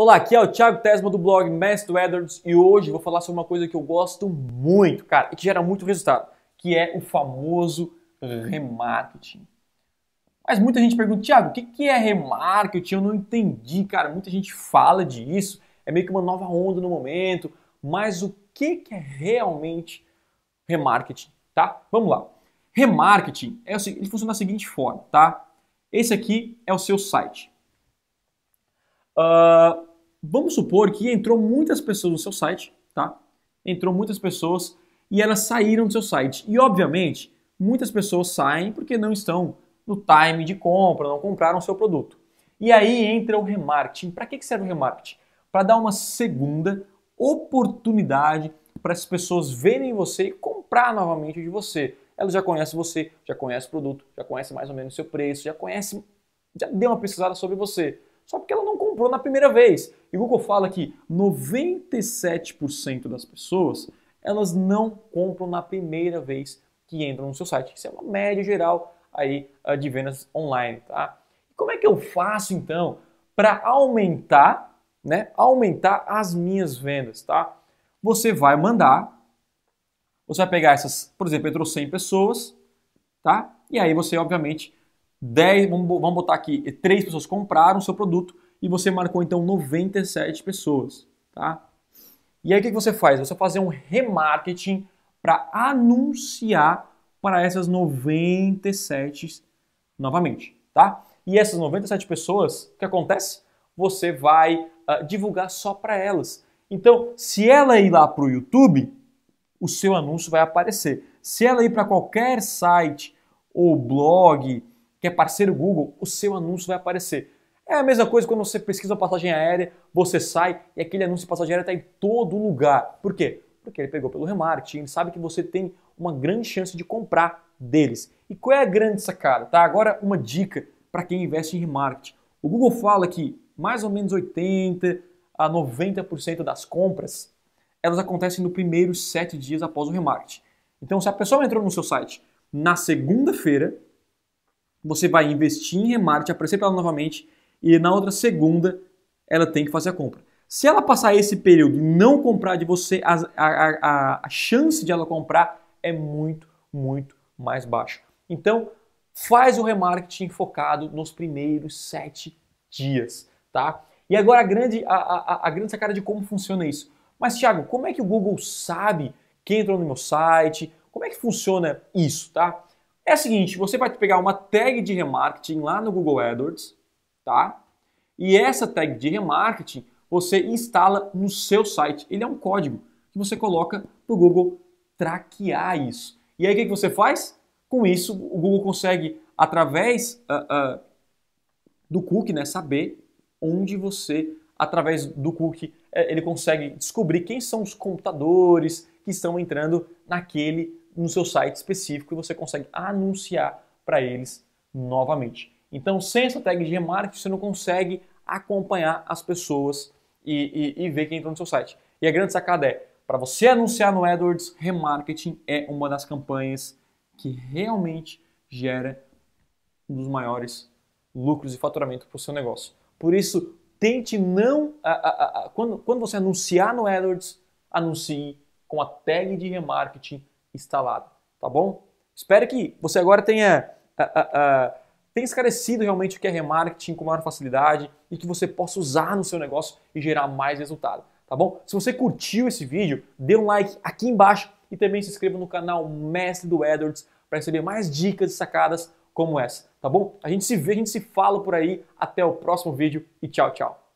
Olá, aqui é o Thiago Tesma do blog Master Edwards e hoje vou falar sobre uma coisa que eu gosto muito, cara, e que gera muito resultado, que é o famoso remarketing. Mas muita gente pergunta, Thiago, o que é remarketing? Eu não entendi, cara. Muita gente fala disso, é meio que uma nova onda no momento, mas o que é realmente remarketing, tá? Vamos lá. Remarketing, é, ele funciona da seguinte forma, tá? Esse aqui é o seu site. Uh, vamos supor que entrou muitas pessoas no seu site, tá? Entrou muitas pessoas e elas saíram do seu site. E obviamente, muitas pessoas saem porque não estão no time de compra, não compraram o seu produto. E aí entra o remarketing. Para que serve o remarketing? Para dar uma segunda oportunidade para as pessoas verem você e comprar novamente de você. Elas já conhecem você, já conhecem o produto, já conhecem mais ou menos o seu preço, já conhece, já deu uma pesquisada sobre você só porque ela não comprou na primeira vez. E o Google fala que 97% das pessoas elas não compram na primeira vez que entram no seu site. Isso é uma média geral aí ah, de vendas online, tá? Como é que eu faço então para aumentar, né? Aumentar as minhas vendas, tá? Você vai mandar, você vai pegar essas, por exemplo, entrou 100 pessoas, tá? E aí você obviamente 10, vamos, botar aqui, 3 pessoas compraram o seu produto e você marcou então 97 pessoas, tá? E aí o que você faz? Você fazer um remarketing para anunciar para essas 97 novamente, tá? E essas 97 pessoas, o que acontece? Você vai uh, divulgar só para elas. Então, se ela ir lá para o YouTube, o seu anúncio vai aparecer. Se ela ir para qualquer site ou blog que é parceiro Google, o seu anúncio vai aparecer. É a mesma coisa quando você pesquisa uma passagem aérea, você sai e aquele anúncio de passagem aérea está em todo lugar. Por quê? Porque ele pegou pelo remarketing, ele sabe que você tem uma grande chance de comprar deles. E qual é a grande sacada? Tá? Agora uma dica para quem investe em remarketing. O Google fala que mais ou menos 80 a 90% das compras elas acontecem no primeiro sete dias após o remarketing. Então, se a pessoa entrou no seu site na segunda-feira, você vai investir em remarketing, aparecer para ela novamente e na outra segunda ela tem que fazer a compra. Se ela passar esse período e não comprar de você, a, a, a chance de ela comprar é muito, muito mais baixa. Então, faz o remarketing focado nos primeiros sete dias, tá? E agora a grande, a, a, a grande sacada de como funciona isso. Mas, Thiago, como é que o Google sabe quem entrou no meu site? Como é que funciona isso, tá? É o seguinte, você vai pegar uma tag de remarketing lá no Google AdWords, tá? E essa tag de remarketing você instala no seu site. Ele é um código que você coloca para o Google traquear isso. E aí o que, que, você faz? Com isso, o Google consegue, através uh, uh, do cookie, né, saber onde você, através do cookie, eh, ele consegue descobrir quem são os computadores que estão entrando naquele no seu site específico e você consegue anunciar para eles novamente. Então, sem essa tag de remarketing, você não consegue acompanhar as pessoas e, e, e ver quem entrou no seu site. E a grande sacada é, para você anunciar no AdWords, remarketing é uma das campanhas que realmente gera um dos maiores lucros e faturamento para o seu negócio. Por isso, tente não. A, a, a, quando, quando você anunciar no AdWords, anuncie com a tag de remarketing instalado, tá bom? Espero que você agora tenha, ah, ah, ah, tenha esclarecido realmente o que é remarketing com maior facilidade e que você possa usar no seu negócio e gerar mais resultado, tá bom? Se você curtiu esse vídeo, dê um like aqui embaixo e também se inscreva no canal Mestre do Edwards para receber mais dicas e sacadas como essa, tá bom? A gente se vê, a gente se fala por aí. Até o próximo vídeo e tchau, tchau.